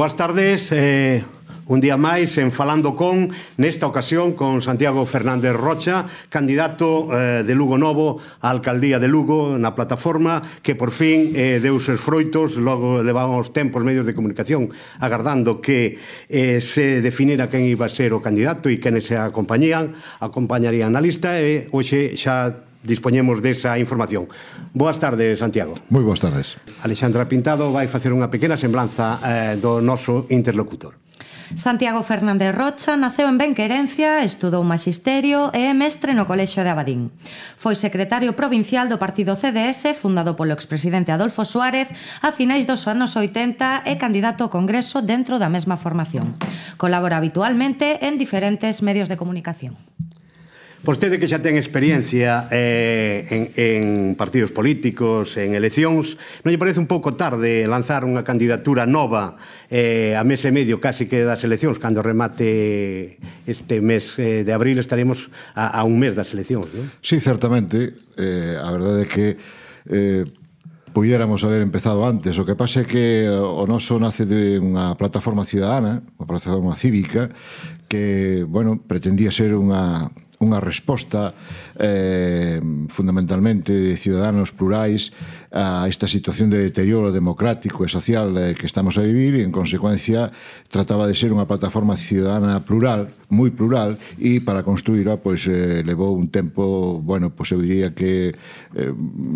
Boas tardes, eh, un día máis en Falando con, nesta ocasión con Santiago Fernández Rocha, candidato eh, de Lugo Novo á Alcaldía de Lugo na plataforma que por fin eh, deu seus froitos, logo levamos tempos medios de comunicación agardando que eh, se definira quen iba a ser o candidato e quenes se acompañían, acompañarían na lista e hoxe xa dispoñemos desa información. Boas tardes, Santiago. Moi boas tardes. Alexandra Pintado vai facer unha pequena semblanza eh, do noso interlocutor. Santiago Fernández Rocha naceu en Benquerencia, estudou magisterio e é mestre no Colexio de Abadín. Foi secretario provincial do partido CDS, fundado polo expresidente Adolfo Suárez, a finais dos anos 80 e candidato ao Congreso dentro da mesma formación. Colabora habitualmente en diferentes medios de comunicación. Vostede que xa ten experiencia eh, en, en partidos políticos, en eleccións, non lle parece un pouco tarde lanzar unha candidatura nova eh, a mes e medio casi que das eleccións, cando remate este mes eh, de abril estaremos a, a un mes das eleccións, non? Sí, certamente. Eh, a verdade é que eh, pudiéramos haber empezado antes. O que pasa é que eh, o noso nace de unha plataforma ciudadana, unha plataforma cívica, que, bueno, pretendía ser unha unha resposta eh, fundamentalmente de ciudadanos plurais a esta situación de deterioro democrático e social eh, que estamos a vivir e, en consecuencia, trataba de ser unha plataforma ciudadana plural, moi plural, e para construíra pois, eh, levou un tempo, bueno, pois eu diría que eh,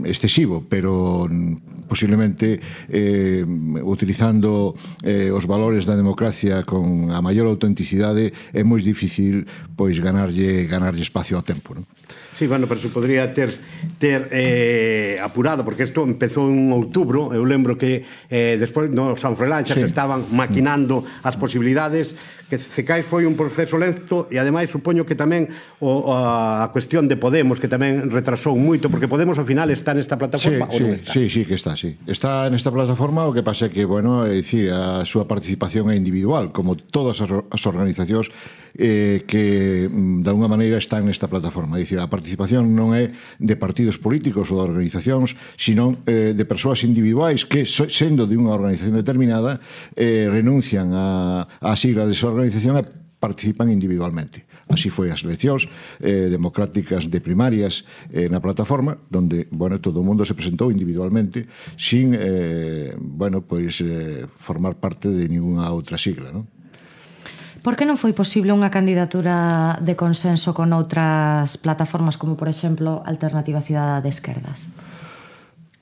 excesivo, pero mm, posiblemente eh, utilizando eh, os valores da democracia con a maior autenticidade é moi difícil pois ganarlle ganarlle espacio ao tempo, non? Sí, bueno, pero se podría ter, ter eh, apurado, porque isto empezou en outubro, eu lembro que eh, despois no San Frelanxas sí. estaban maquinando as posibilidades que cae foi un proceso lento e ademais supoño que tamén o, a, cuestión de Podemos que tamén retrasou moito porque Podemos ao final está nesta plataforma sí, ou sí, non está? Sí, sí, que está, sí. Está nesta plataforma o que pasa que, bueno, é dicir, a súa participación é individual como todas as, organizacións eh, que mm, de alguna maneira están nesta plataforma. É dicir, a participación non é de partidos políticos ou de organizacións, sino eh, de persoas individuais que, sendo de unha organización determinada, eh, renuncian a, a siglas de súa organización e participan individualmente. Así foi as eleccións eh, democráticas de primarias eh, na plataforma, donde, bueno, todo o mundo se presentou individualmente sin, eh, bueno, pois eh, formar parte de ninguna outra sigla, non? Por que non foi posible unha candidatura de consenso con outras plataformas como, por exemplo, Alternativa Cidadá de Esquerdas?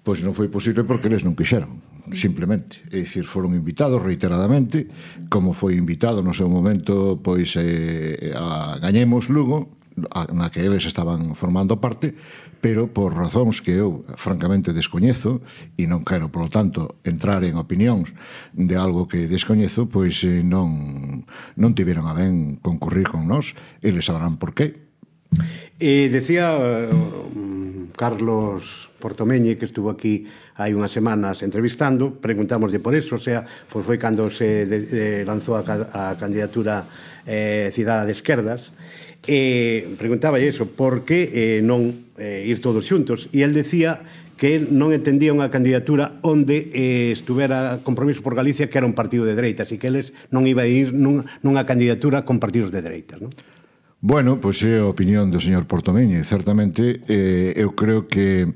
Pois non foi posible porque eles non quixeron simplemente. É dicir, foron invitados reiteradamente, como foi invitado no seu momento pois eh, a Gañemos Lugo, a, na que eles estaban formando parte, pero por razóns que eu francamente descoñezo e non quero, polo tanto, entrar en opinións de algo que descoñezo, pois eh, non, non tiveron a ben concurrir con nós, eles sabrán por qué. E eh, decía eh, mm, Carlos Portomeñe, que estuvo aquí hai unhas semanas entrevistando, preguntámoslle por eso, o sea, pois foi cando se de, de, lanzou a, a candidatura eh, Cidade de Esquerdas, e eh, preguntaba iso, por que eh, non eh, ir todos xuntos? E el decía que non entendía unha candidatura onde eh, estuvera compromiso por Galicia que era un partido de dereitas e que eles non iba a ir nun, nunha candidatura con partidos de dereitas, non? Bueno, pois pues é a opinión do señor Portomeñe. Certamente, eh, eu creo que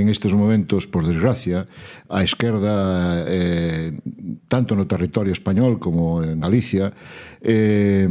en estes momentos, por desgracia, a esquerda, eh, tanto no territorio español como en Galicia, eh,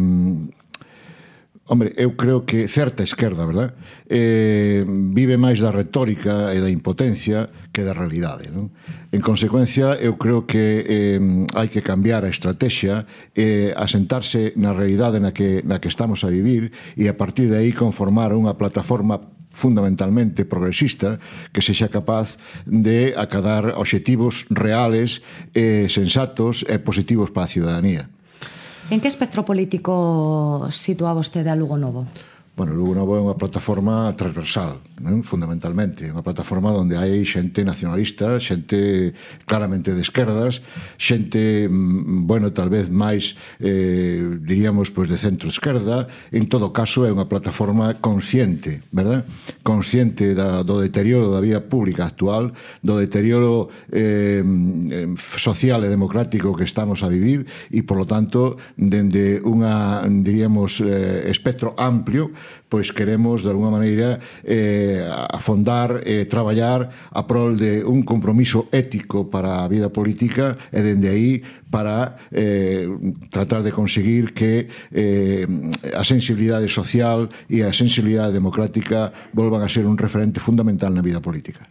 Hombre, eu creo que certa esquerda, verdad? Eh, vive máis da retórica e da impotencia que da realidade, non? En consecuencia, eu creo que eh, hai que cambiar a estrategia eh, asentarse na realidade na que, na que estamos a vivir e a partir de aí conformar unha plataforma fundamentalmente progresista que sexa capaz de acadar obxectivos reales, eh, sensatos e positivos para a ciudadanía. En que espectro político sitúa vostede a Lugo Novo? Bueno, Lugo Novo é unha plataforma transversal non? fundamentalmente. Unha plataforma onde hai xente nacionalista, xente claramente de esquerdas, xente, mm, bueno, tal vez máis, eh, diríamos, pois pues, de centro-esquerda. En todo caso, é unha plataforma consciente, verdad? Consciente da, do deterioro da vía pública actual, do deterioro eh, mm, social e democrático que estamos a vivir e, por lo tanto, dende unha, diríamos, eh, espectro amplio, pois queremos, de alguna maneira, eh, afondar e eh, traballar a prol de un compromiso ético para a vida política e, dende aí, para eh, tratar de conseguir que eh, a sensibilidade social e a sensibilidade democrática volvan a ser un referente fundamental na vida política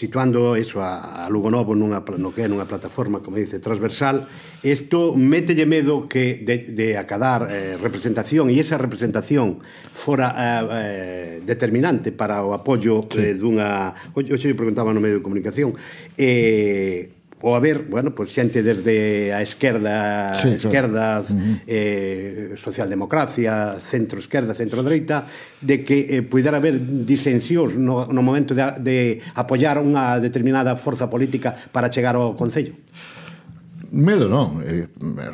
situando eso a, a Lugo Novo nunha, no que é nunha plataforma, como dice, transversal, isto mételle medo que de, de acadar eh, representación e esa representación fora eh, eh determinante para o apoio sí. eh, dunha... Oxe, eu preguntaba no medio de comunicación, eh, a haber, bueno, pues, xente desde a esquerda, sí, esquerda, uh -huh. eh, socialdemocracia, centro esquerda, centro dereita, de que eh, puidera haber disensións no, no momento de, de apoiar unha determinada forza política para chegar ao Concello? Medo non, eh,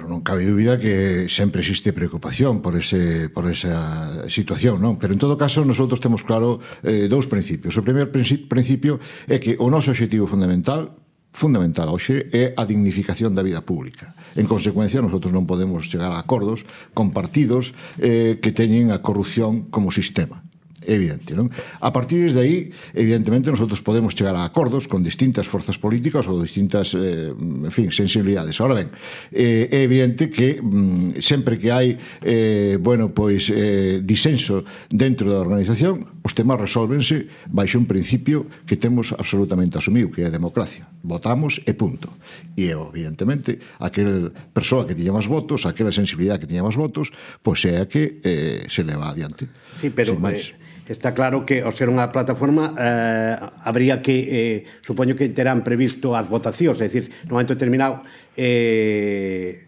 non cabe dúbida que sempre existe preocupación por ese por esa situación, non? Pero en todo caso nosotros temos claro eh, dous principios. O primeiro principio é que o noso objetivo fundamental fundamental hoxe é a dignificación da vida pública. En consecuencia, nosotros non podemos chegar a acordos con partidos eh, que teñen a corrupción como sistema evidente, non? A partir de aí, evidentemente, nosotros podemos chegar a acordos con distintas forzas políticas ou distintas, eh, en fin, sensibilidades. Ahora ben, eh, é evidente que mm, sempre que hai, eh, bueno, pois, eh, disenso dentro da organización, Os temas resolvense baixo un principio que temos absolutamente asumido, que é a democracia. Votamos e punto. E, evidentemente, aquel persoa que tiña máis votos, aquela sensibilidade que tiña máis votos, pois é a que eh, se leva adiante. Sí, pero... Eh, está claro que ao ser unha plataforma eh, habría que eh, supoño que terán previsto as votacións, é dicir, no momento determinado eh,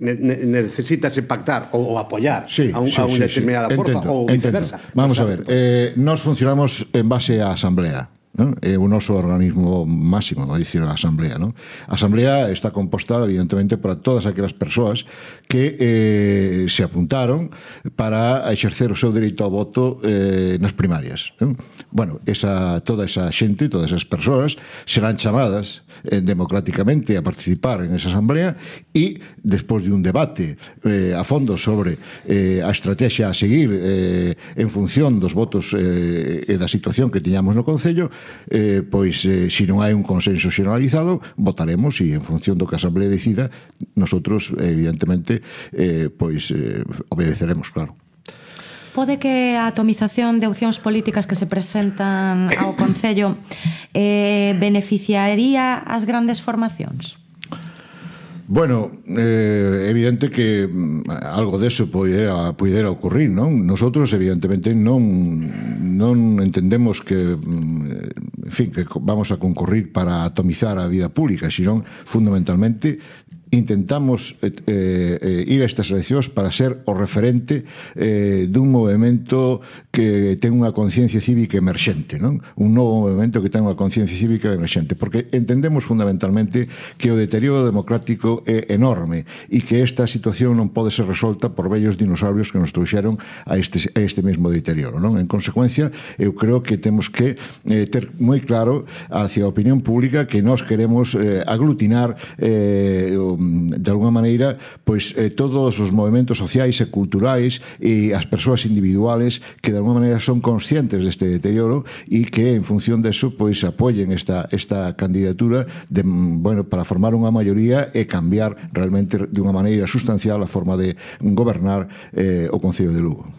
necesitas impactar o, apoyar a, una determinada fuerza o viceversa. Vamos a ver, eh, nos funcionamos en base a asamblea. non? é o noso organismo máximo, vai dicir a Asamblea. Non? A Asamblea está composta, evidentemente, para todas aquelas persoas que eh, se apuntaron para exercer o seu direito ao voto eh, nas primarias. Non? Bueno, esa, toda esa xente, todas esas persoas, serán chamadas eh, democráticamente a participar en esa Asamblea e, despois de un debate eh, a fondo sobre eh, a estrategia a seguir eh, en función dos votos eh, e da situación que tiñamos no Concello, eh, pois eh, se non hai un consenso xeneralizado, votaremos e en función do que a Asamblea decida, nosotros evidentemente eh, pois eh, obedeceremos, claro. Pode que a atomización de opcións políticas que se presentan ao Concello eh, beneficiaría as grandes formacións? Bueno, eh, evidente que mm, algo deso poidera, poidera ocurrir, non? Nosotros, evidentemente, non, non entendemos que, mm, en fin, que vamos a concurrir para atomizar a vida pública, senón, fundamentalmente, intentamos eh, eh, eh, ir a estas eleccións para ser o referente eh, dun movimento que ten unha conciencia cívica emerxente, non? Un novo movimento que ten unha conciencia cívica emerxente, porque entendemos fundamentalmente que o deterioro democrático é enorme e que esta situación non pode ser resolta por vellos dinosaurios que nos trouxeron a este, a este mesmo deterioro, non? En consecuencia, eu creo que temos que eh, ter moi claro hacia a opinión pública que nós queremos eh, aglutinar eh, Mm, de alguna maneira, pois eh, todos os movimentos sociais e culturais e as persoas individuales que de alguna maneira son conscientes deste deterioro e que en función de deso pois apoyen esta esta candidatura de mm, bueno, para formar unha maioría e cambiar realmente de unha maneira sustancial a forma de gobernar eh, o Concello de Lugo.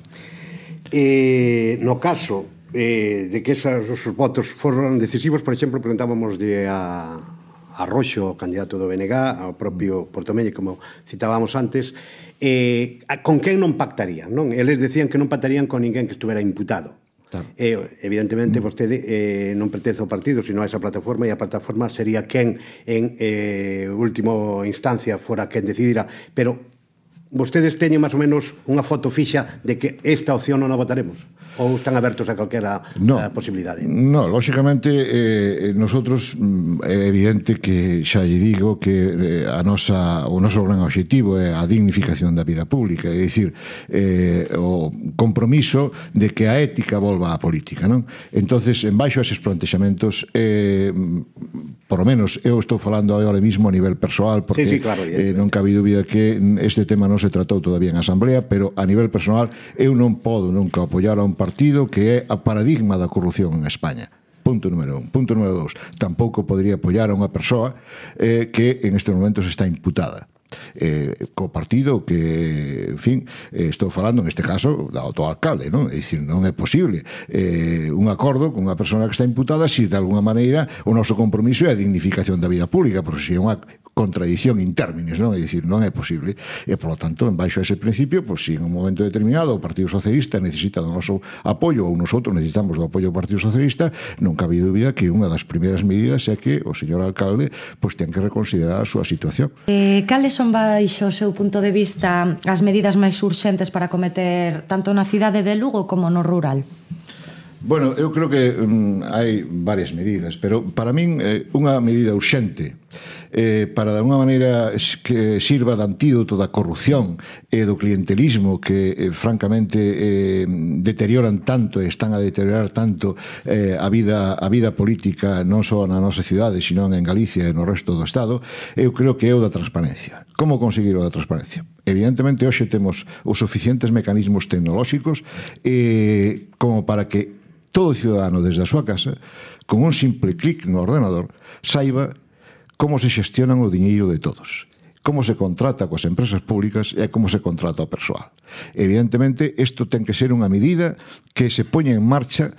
Eh, no caso eh, de que esas, esos votos foran decisivos, por exemplo, preguntábamos de a a Roxo, o candidato do BNG, ao propio Portomelle, como citábamos antes, eh, con quen non pactarían, non? Eles decían que non pactarían con ninguén que estuvera imputado. Claro. Eh, evidentemente mm. vostede eh, non pertence ao partido, sino a esa plataforma e a plataforma sería quen en eh, último instancia fora quen decidira, pero vostedes teñen máis ou menos unha foto fixa de que esta opción non a votaremos ou están abertos a calquera no, a eh, posibilidade? No, lóxicamente eh, eh nosotros mm, é evidente que xa lle digo que eh, a nosa, o noso gran objetivo é a dignificación da vida pública, é dicir, eh, o compromiso de que a ética volva á política, non? Entonces, en baixo eses plantexamentos eh, por lo menos eu estou falando agora mesmo a nivel persoal porque sí, sí, claro, eh, non cabe dúbida que este tema non se tratou todavía en asamblea, pero a nivel personal eu non podo nunca apoiar a un partido partido que é a paradigma da corrupción en España. Punto número un. Punto número dos. Tampouco podría apoiar a unha persoa eh, que en este momento se está imputada eh, co partido que, en fin, eh, estou falando en este caso da autoalcalde, non? É dicir, non é posible eh, un acordo con unha persona que está imputada se si de alguna maneira o noso compromiso é a dignificación da vida pública, porque se si é unha, contradición in términos, non? É dicir, non é posible. E, polo tanto, en baixo ese principio, pois, si en un momento determinado o Partido Socialista necesita do noso apoio ou nosotros necesitamos do apoio do Partido Socialista, non cabe dúbida que unha das primeiras medidas é que o señor alcalde pois ten que reconsiderar a súa situación. Eh, cales son baixo o seu punto de vista as medidas máis urxentes para cometer tanto na cidade de Lugo como no rural? Bueno, eu creo que um, hai varias medidas, pero para min eh, unha medida urxente eh, para de unha maneira que sirva de antídoto da corrupción e do clientelismo que eh, francamente eh, deterioran tanto e están a deteriorar tanto eh, a vida a vida política non só na nosa cidade, sino en Galicia e no resto do Estado, eu creo que é o da transparencia. Como conseguir o da transparencia? Evidentemente, hoxe temos os suficientes mecanismos tecnolóxicos eh, como para que todo ciudadano desde a súa casa, con un simple clic no ordenador, saiba como se xestionan o diñeiro de todos como se contrata coas empresas públicas e como se contrata o persoal. Evidentemente, isto ten que ser unha medida que se poña en marcha,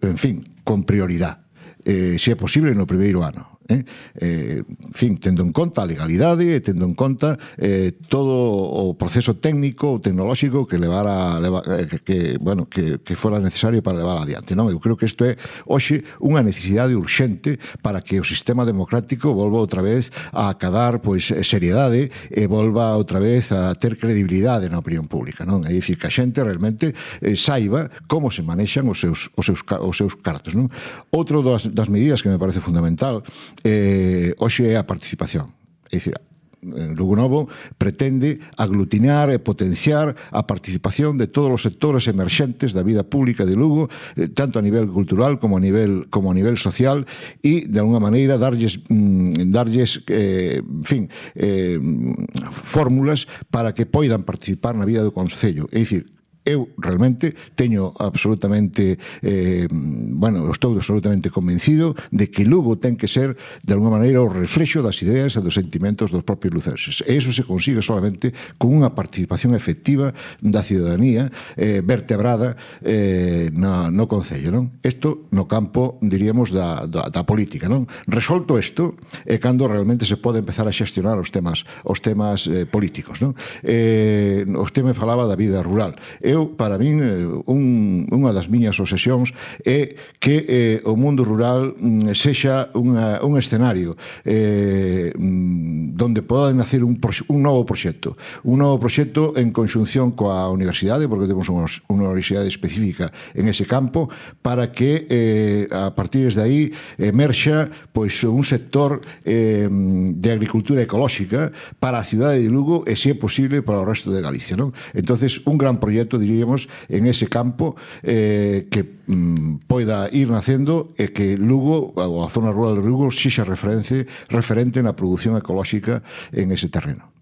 en fin, con prioridade, eh, se é posible no primeiro ano Eh? Eh, en fin, tendo en conta a legalidade e tendo en conta eh, todo o proceso técnico ou tecnolóxico que levara, leva, eh, que, que, bueno, que, que fora necesario para levar adiante. Non? Eu creo que isto é hoxe unha necesidade urxente para que o sistema democrático volva outra vez a acadar pois seriedade e volva outra vez a ter credibilidade na opinión pública. Non? É dicir que a xente realmente eh, saiba como se manexan os seus, os seus, os seus cartos. Non? Outro das, das medidas que me parece fundamental eh, hoxe é a participación. É dicir, eh, Lugo Novo pretende aglutinar e potenciar a participación de todos os sectores emerxentes da vida pública de Lugo, eh, tanto a nivel cultural como a nivel como a nivel social e de alguna maneira darlles mm, darlles eh, en fin, eh, fórmulas para que poidan participar na vida do concello. É dicir, eu realmente teño absolutamente eh, bueno, estou absolutamente convencido de que Lugo ten que ser de alguna maneira o reflexo das ideas e dos sentimentos dos propios lucenses. E eso se consigue solamente con unha participación efectiva da ciudadanía eh, vertebrada eh, no, no Concello. Non? Isto no campo, diríamos, da, da, da política. Non? Resolto isto é cando realmente se pode empezar a xestionar os temas os temas eh, políticos. Non? Eh, usted me falaba da vida rural. Eu eu, para min, eh, un, unha das miñas obsesións é que eh, o mundo rural mm, sexa unha, un escenario eh, mm, onde poda nacer un, un novo proxecto. Un novo proxecto en conxunción coa universidade, porque temos unha unha universidade específica en ese campo, para que eh, a partir de aí emerxa pois, un sector eh, mm, de agricultura ecolóxica para a cidade de Lugo e, se é posible, para o resto de Galicia. Non? entonces un gran proxecto diríamos, en ese campo eh, que mm, poida ir nacendo e que Lugo, ou a zona rural de Lugo, sexa referente, referente na produción ecolóxica en ese terreno.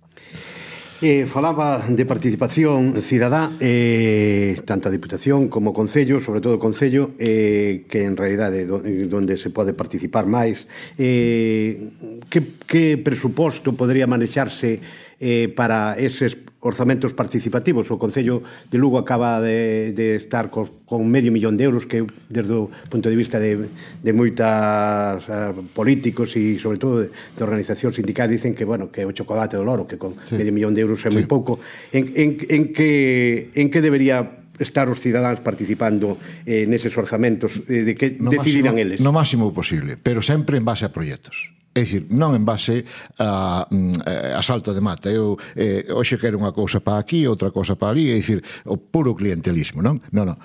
Eh, falaba de participación cidadá eh, tanto a Diputación como o Concello sobre todo o Concello eh, que en realidade é onde se pode participar máis eh, que, que presuposto podría manexarse eh, para eses orzamentos participativos. O Concello de Lugo acaba de, de estar con, con medio millón de euros que desde o punto de vista de, de moitas uh, políticos e sobre todo de, de organización sindical dicen que bueno que o chocolate do loro que con sí. medio millón de euros é sí. moi pouco en, en, en que en que debería estar os cidadáns participando eh, neses orzamentos eh, de que no decidirán máximo, eles? No máximo posible, pero sempre en base a proxectos. É dicir, non en base a, mm, eh, a salto de mata. Eu eh, hoxe quero unha cousa para aquí, outra cousa para ali, é dicir, o puro clientelismo, non? Non, non.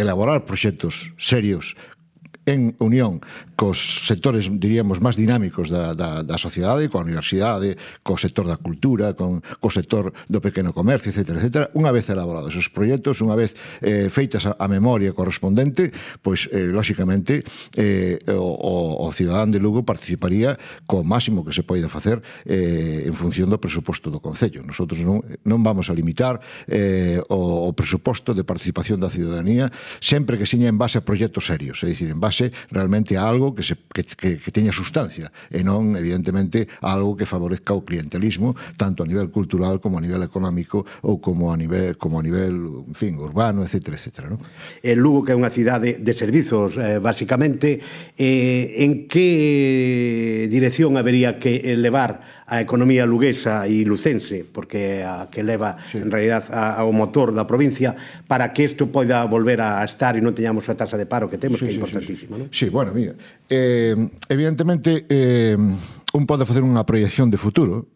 Elaborar proxectos serios en unión cos sectores, diríamos, máis dinámicos da, da, da sociedade, coa universidade, co sector da cultura, con, co sector do pequeno comercio, etc. etc. Unha vez elaborados os proxectos, unha vez eh, feitas a, a memoria correspondente, pois, eh, lóxicamente, eh, o, o, o cidadán de Lugo participaría co máximo que se poida facer eh, en función do presuposto do Concello. Nosotros non, non vamos a limitar eh, o, o presuposto de participación da ciudadanía sempre que siña en base a proxectos serios, é dicir, en base base realmente a algo que, se, que, que, que teña sustancia e non, evidentemente, algo que favorezca o clientelismo, tanto a nivel cultural como a nivel económico ou como a nivel, como a nivel en fin, urbano, etc. etc ¿no? El Lugo, que é unha cidade de servizos, eh, basicamente, eh, en que dirección habería que levar a economía luguesa e lucense, porque a que leva sí. en realidad ao motor da provincia para que isto poida volver a estar e non teñamos a tasa de paro que temos, sí, que é importantísima. Sí, sí. non? sí bueno, mira, eh, evidentemente eh, un pode facer unha proyección de futuro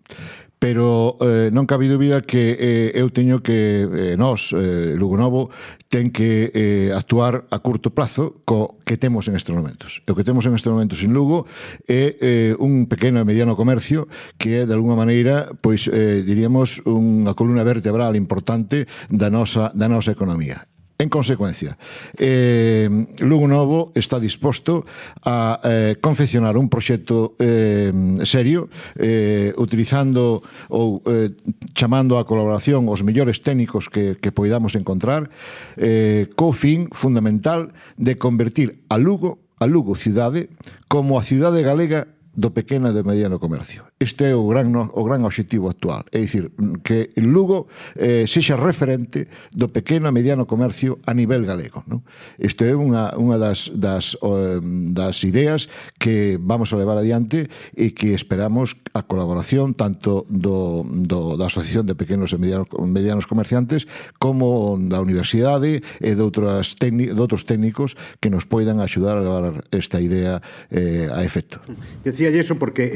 pero eh, non cabe dúbida que eh, eu teño que, eh, nós, eh, Lugo Novo, ten que eh, actuar a curto plazo co que temos en estes momentos. E o que temos en estes momentos en Lugo é eh, un pequeno e mediano comercio que é, de alguna maneira, pois, eh, diríamos, unha columna vertebral importante da nosa, da nosa economía. En consecuencia, eh, Lugo Novo está disposto a eh, confeccionar un proxecto eh, serio eh, utilizando ou eh, chamando a colaboración os mellores técnicos que, que poidamos encontrar eh, co fin fundamental de convertir a Lugo a Lugo cidade como a cidade galega do pequeno e do mediano comercio. Este é o gran, o gran objetivo actual, é dicir, que Lugo eh, sexa referente do pequeno e mediano comercio a nivel galego. Non? Isto é unha, unha das, das, o, das ideas que vamos a levar adiante e que esperamos a colaboración tanto do, do, da Asociación de Pequenos e Medianos, medianos Comerciantes como da Universidade e de, outras técnic, de outros técnicos que nos poidan axudar a levar esta idea eh, a efecto. Decía decía eso porque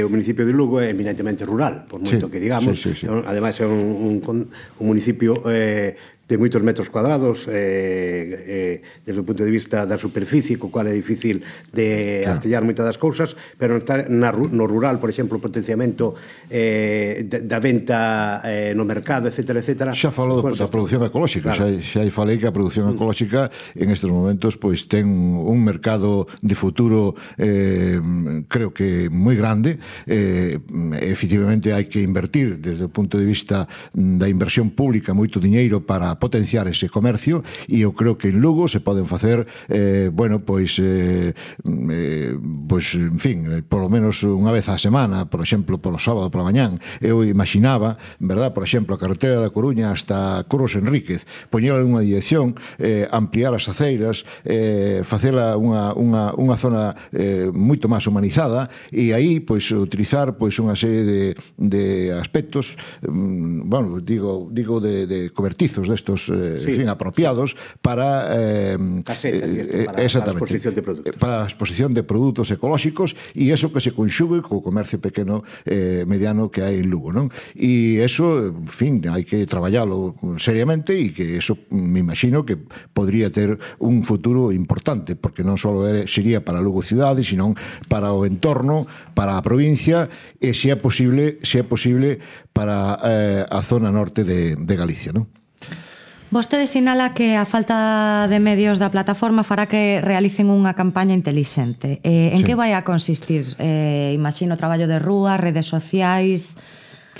eh, o municipio de Lugo é eminentemente rural, por moito sí, que digamos, sí, sí, sí. ademais é un, un, un municipio eh, de moitos metros cuadrados eh, eh, desde o punto de vista da superficie co cual é difícil de claro. artellar moitas das cousas pero na, no rural, por exemplo, o potenciamento eh, da venta eh, no mercado, etc. etc. Xa falou pues, da produción ecolóxica claro. xa, xa falei que a produción mm. ecolóxica en estes momentos pois ten un mercado de futuro eh, creo que moi grande eh, efectivamente hai que invertir desde o punto de vista mm, da inversión pública moito diñeiro para potenciar ese comercio e eu creo que en Lugo se poden facer eh, bueno, pois eh, mm, eh, pois, en fin, eh, por lo menos unha vez a semana, por exemplo, polo sábado pola mañán. Eu imaginaba, verdad, por exemplo, a carretera da Coruña hasta Curros Enríquez, poñela unha dirección, eh, ampliar as aceiras, eh, facela unha, unha, unha zona eh, moito máis humanizada e aí pois utilizar pois unha serie de, de aspectos, mm, bueno, digo digo de, de cobertizos de textos eh, sí. en fin, apropiados para eh, Caseta, eh, para, exactamente, para a exposición de produtos. Para a exposición de produtos ecolóxicos e eso que se conxugue co comercio pequeno eh, mediano que hai en Lugo, non? E eso, en fin, hai que traballalo seriamente e que eso mm, me imagino que podría ter un futuro importante, porque non só sería para Lugo cidade, sino para o entorno, para a provincia e se é posible, se é posible para eh, a zona norte de, de Galicia, non? Vostede sinala que a falta de medios da plataforma fará que realicen unha campaña intelixente. Eh, en sí. que vai a consistir? Eh, imagino traballo de rúa, redes sociais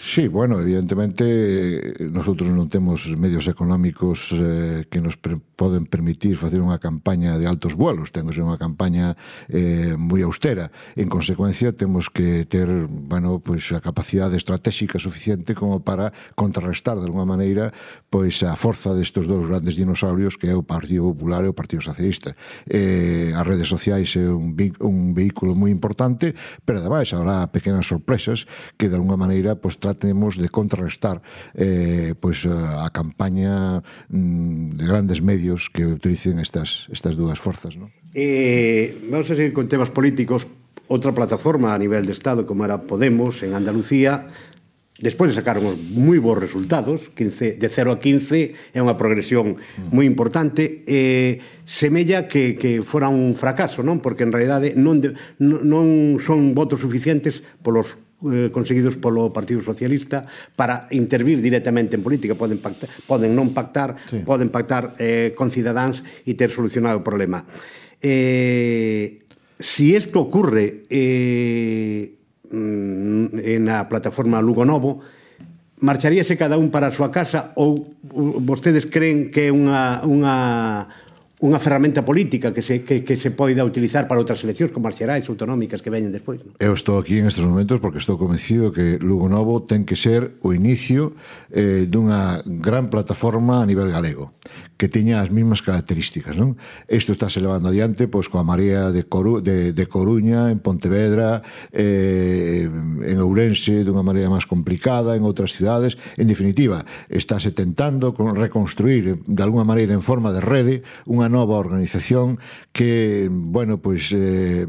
Sí, bueno, evidentemente eh, nosotros non temos medios económicos eh, que nos pre poden permitir facer unha campaña de altos vuelos, temos unha campaña eh, moi austera. En consecuencia, temos que ter bueno, pois, a capacidade estratégica suficiente como para contrarrestar de alguma maneira pois a forza destes dous grandes dinosaurios que é o Partido Popular e o Partido Socialista. Eh, as redes sociais é un, un vehículo moi importante, pero ademais habrá pequenas sorpresas que de alguma maneira pois, tratemos de contrarrestar eh, pois a campaña mm, de grandes medios que utilicen estas estas dúas forzas, ¿no? Eh, vamos a seguir con temas políticos. Outra plataforma a nivel de Estado, como era Podemos, en Andalucía, despois de sacar uns moi bons resultados, 15, de 0 a 15, é unha progresión moi importante, eh, semella que, que fora un fracaso, non? Porque en realidade non, de, non son votos suficientes polos Eh, conseguidos polo Partido Socialista para intervir directamente en política, poden pactar, poden non pactar, sí. poden pactar eh, con cidadáns e ter solucionado o problema. Eh, si isto ocurre eh, en mm, a plataforma Lugo Novo, marcharíase cada un para a súa casa ou, ou vostedes creen que é unha, unha unha ferramenta política que se, que, que se poida utilizar para outras eleccións como as xerais autonómicas que veñen despois. Non? Eu estou aquí en estes momentos porque estou convencido que Lugo Novo ten que ser o inicio eh, dunha gran plataforma a nivel galego que teña as mesmas características. Non? Isto está se levando adiante pois, coa María de, Coru de, de Coruña, en Pontevedra, eh, en Ourense, dunha maneira máis complicada, en outras cidades. En definitiva, se tentando con reconstruir de alguna maneira en forma de rede unha nueva organización que, bueno, pues eh,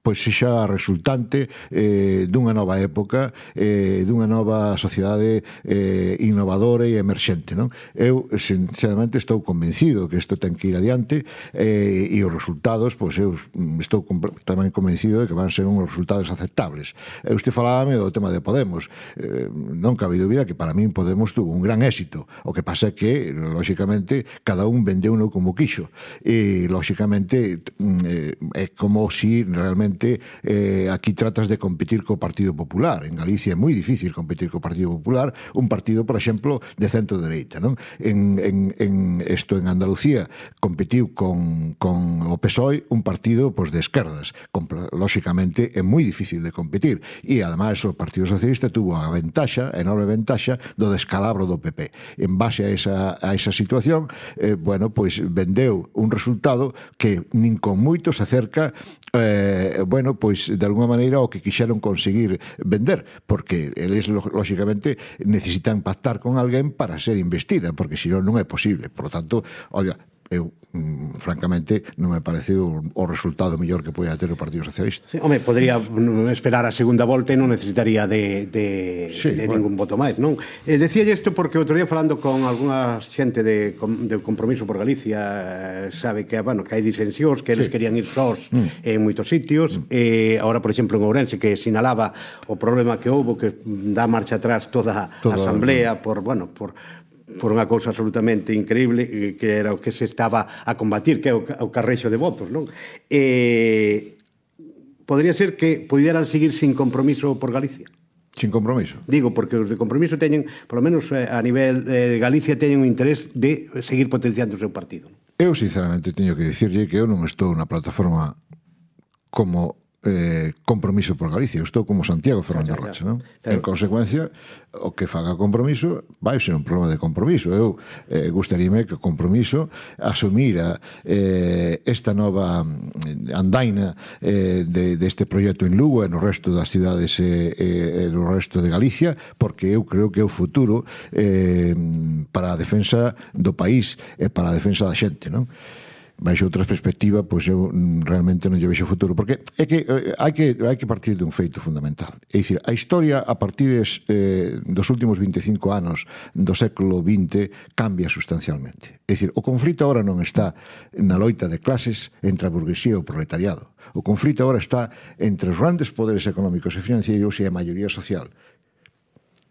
pois xa resultante eh, dunha nova época, eh, dunha nova sociedade eh, innovadora e emerxente. Non? Eu, sinceramente, estou convencido que isto ten que ir adiante eh, e os resultados, pois eu estou tamén convencido de que van ser unhos resultados aceptables. Eu este falábame do tema de Podemos. Eh, non cabe dúbida que para min Podemos tuvo un gran éxito. O que pasa é que, lóxicamente, cada un vendeu uno como quixo. E, lóxicamente, mm, eh, é como si realmente evidentemente eh, aquí tratas de competir co Partido Popular. En Galicia é moi difícil competir co Partido Popular, un partido, por exemplo, de centro-dereita. Non? En, en, en esto en Andalucía competiu con, con o PSOE un partido pois, de esquerdas. Con, lóxicamente é moi difícil de competir. E, ademais, o Partido Socialista tuvo a ventaxa, a enorme ventaxa, do descalabro do PP. En base a esa, a esa situación, eh, bueno, pois vendeu un resultado que nin con moito se acerca eh, Eh, bueno, pois de alguna maneira o que quixeron conseguir vender, porque eles lógicamente necesitan pactar con alguén para ser investida, porque senón non é posible. Por lo tanto, olha, eu mm, francamente non me pareceu o resultado mellor que podía ter o Partido Socialista. Sí, home, podría mm, esperar a segunda volta e non necesitaría de, de, sí, de bueno. ningún voto máis, non? Eh, decía isto porque outro día falando con algunha xente de, de Compromiso por Galicia eh, sabe que, bueno, que hai disensións que eles sí. querían ir sós mm. en moitos sitios mm. eh, ahora, por exemplo, en Ourense que sinalaba o problema que houbo que dá marcha atrás toda, toda a asamblea por, bueno, por, por unha cousa absolutamente increíble eh, que era o que se estaba a combatir, que é o carreixo de votos, non? E eh, podría ser que pudieran seguir sin compromiso por Galicia. Sin compromiso. Digo, porque os de compromiso teñen, por lo menos eh, a nivel de Galicia, teñen un interés de seguir potenciando o seu partido. Eu, sinceramente, teño que dicirlle que eu non estou na plataforma como eh, compromiso por Galicia. Eu estou como Santiago Fernando claro, Rocha, non? Claro. En consecuencia, o que faga compromiso vai ser un problema de compromiso. Eu eh, gustaríame que o compromiso asumira eh, esta nova mm, andaina eh, de, deste de proxecto en Lugo e no resto das cidades eh, eh, no resto de Galicia, porque eu creo que é o futuro eh, para a defensa do país e para a defensa da xente, non? baixo outra perspectiva, pois eu mm, realmente non lle vexo futuro, porque é que eh, hai que hai que partir dun feito fundamental. É dicir, a historia a partir des, eh, dos últimos 25 anos do século XX cambia sustancialmente. É dicir, o conflito agora non está na loita de clases entre a burguesía e o proletariado. O conflito agora está entre os grandes poderes económicos e financeiros e a maioría social.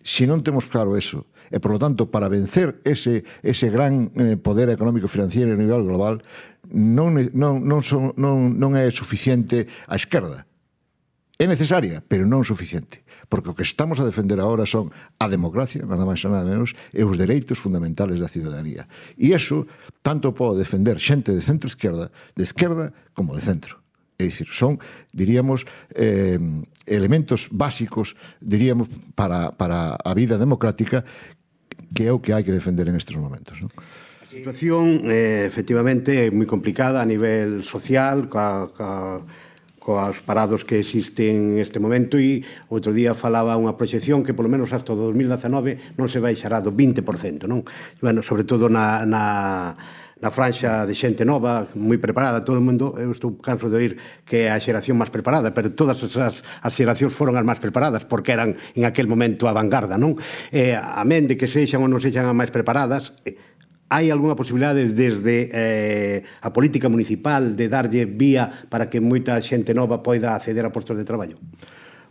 Se non temos claro eso, e, por lo tanto, para vencer ese, ese gran eh, poder económico financiero a nivel global, non, non, non, son, non, non é suficiente a esquerda. É necesaria, pero non suficiente, porque o que estamos a defender agora son a democracia, nada máis e nada menos, e os dereitos fundamentales da ciudadanía. E iso tanto pode defender xente de centro-esquerda, de esquerda como de centro. É dicir, son, diríamos, eh, elementos básicos, diríamos, para, para a vida democrática que é o que hai que defender en estes momentos. Non? A situación, eh, efectivamente, é moi complicada a nivel social, ca, ca, coas parados que existen neste momento e outro día falaba unha proxección que polo menos hasta o 2019 non se baixará do 20%, non? Bueno, sobre todo na, na na franxa de xente nova, moi preparada, todo o mundo, eu estou canso de oír que é a xeración máis preparada, pero todas as, as xeracións foron as máis preparadas porque eran en aquel momento a vanguarda, non? Eh, a men de que sexan ou non sexan as máis preparadas, eh, hai algunha posibilidade desde eh, a política municipal de darlle vía para que moita xente nova poida acceder a postos de traballo?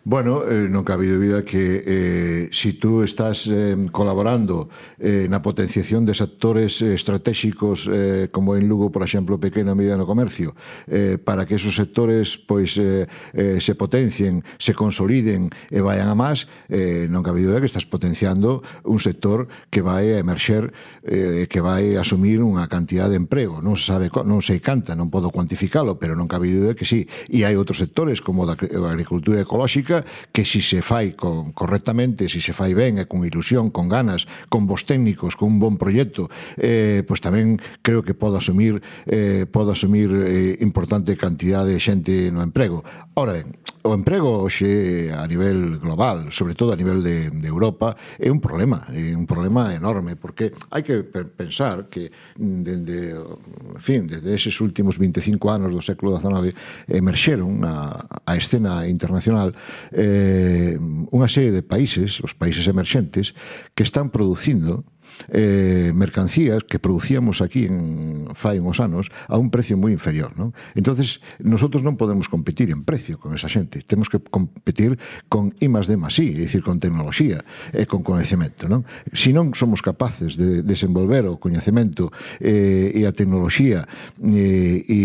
Bueno, eh, non cabe dúbida que eh, si tú estás eh, colaborando eh, na potenciación de sectores eh, estratégicos eh, como en Lugo, por exemplo, pequeno e mediano comercio, eh, para que esos sectores pois eh, eh, se potencien, se consoliden e eh, vayan a máis, eh, non cabe dúbida que estás potenciando un sector que vai a emerxer, eh, que vai a asumir unha cantidad de emprego. Non se sabe, non se canta, non podo cuantificalo, pero non cabe dúbida que sí. E hai outros sectores como da agricultura ecolóxica que si se fai con, correctamente, si se fai ben e con ilusión, con ganas, con vos técnicos, con un bon proxecto, eh, pois pues tamén creo que pode asumir eh, pode asumir eh, importante cantidad de xente no emprego. Ora ben, o emprego hoxe a nivel global, sobre todo a nivel de, de Europa, é un problema, é un problema enorme, porque hai que pensar que dende, en fin, desde eses últimos 25 anos do século XIX emerxeron a, a escena internacional eh, unha serie de países, os países emerxentes, que están producindo eh, mercancías que producíamos aquí en fai uns anos a un precio moi inferior. Non? entonces nosotros non podemos competir en precio con esa xente. Temos que competir con I más D más I, é dicir, con tecnoloxía e con coñecemento. Non? Si non somos capaces de desenvolver o coñecemento eh, e a tecnoloxía eh, e,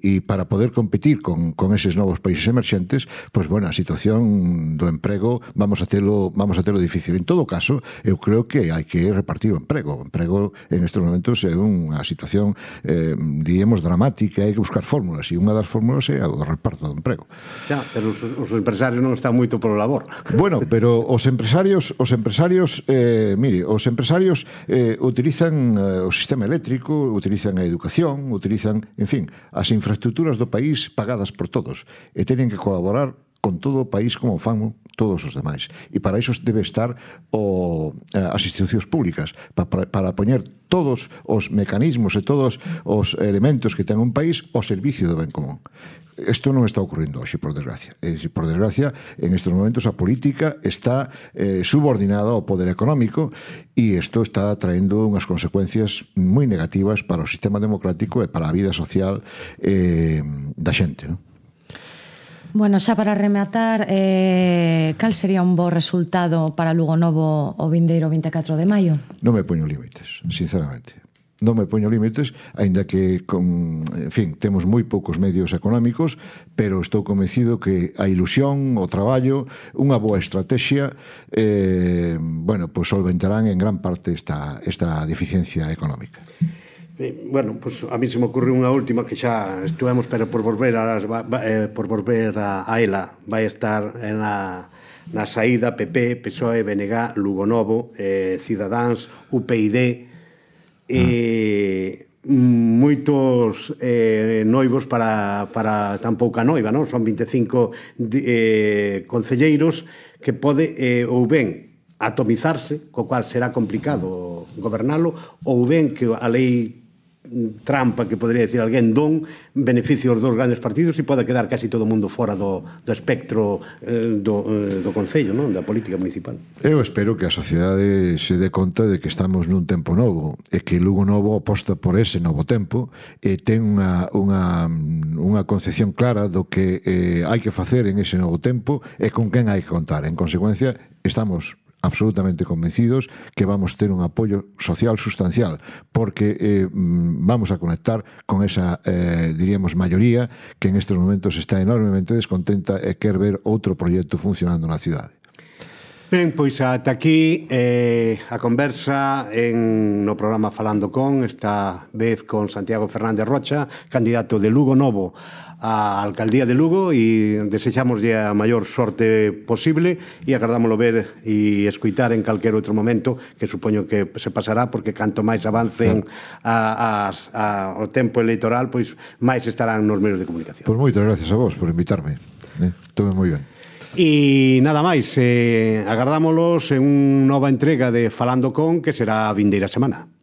e para poder competir con, con eses novos países emerxentes, pois, pues, bueno, a situación do emprego vamos a telo, vamos a telo difícil. En todo caso, eu creo que hai que repartir partido emprego. O Emprego en estes momentos é unha situación, eh, diríamos, dramática, hai que buscar fórmulas, e unha das fórmulas é a do reparto do emprego. Xa, pero os, os empresarios non están moito polo labor. Bueno, pero os empresarios, os empresarios, eh, mire, os empresarios eh, utilizan eh, o sistema eléctrico, utilizan a educación, utilizan, en fin, as infraestructuras do país pagadas por todos, e teñen que colaborar con todo o país como fan todos os demais. E para iso debe estar o, eh, as institucións públicas, para, para poñer todos os mecanismos e todos os elementos que ten un país o servicio do ben común. Isto non está ocurrindo hoxe, por desgracia. E, por desgracia, en estes momentos a política está eh, subordinada ao poder económico e isto está traendo unhas consecuencias moi negativas para o sistema democrático e para a vida social eh, da xente. Non? Bueno, xa para rematar, eh, cal sería un bo resultado para Lugo Novo o vindeiro 24 de maio? Non me poño límites, sinceramente non me poño límites, aínda que con, en fin, temos moi poucos medios económicos, pero estou convencido que a ilusión, o traballo, unha boa estrategia eh, bueno, pois pues solventarán en gran parte esta, esta deficiencia económica. Eh, bueno, pues a mí se me ocurriu unha última que xa estuvemos, pero por volver a, eh, por volver a, a ela vai estar en a, na saída PP, PSOE, BNG, Lugo Novo, eh, Ciudadans, UPyD e ah. moitos eh, noivos para, para tan pouca noiva, non? Son 25 eh, concelleiros que pode eh, ou ben atomizarse, co cual será complicado gobernalo, ou ben que a lei trampa que podría decir alguén don beneficio aos dous grandes partidos e poda quedar casi todo o mundo fora do, do espectro eh, do, eh, do Concello, non? da política municipal. Eu espero que a sociedade se dé conta de que estamos nun tempo novo e que Lugo Novo aposta por ese novo tempo e ten unha, unha, unha concepción clara do que eh, hai que facer en ese novo tempo e con quen hai que contar. En consecuencia, estamos absolutamente convencidos que vamos a tener un apoyo social sustancial, porque eh, mm, vamos a conectar con esa, eh, diríamos, mayoría que en estos momentos está enormemente descontenta y eh, quiere ver otro proyecto funcionando en la ciudad. Ben, pois ata aquí eh, a conversa en, no programa Falando con, esta vez con Santiago Fernández Rocha, candidato de Lugo Novo á Alcaldía de Lugo e desexamoslle a maior sorte posible e agardámoslo ver e escuitar en calquer outro momento que supoño que se pasará porque canto máis avancen o tempo electoral pois máis estarán nos medios de comunicación. Pois moitas gracias a vos por invitarme. Eh? Tome moi ben. E nada máis, eh, agardámolos en unha nova entrega de Falando con que será a vindeira semana.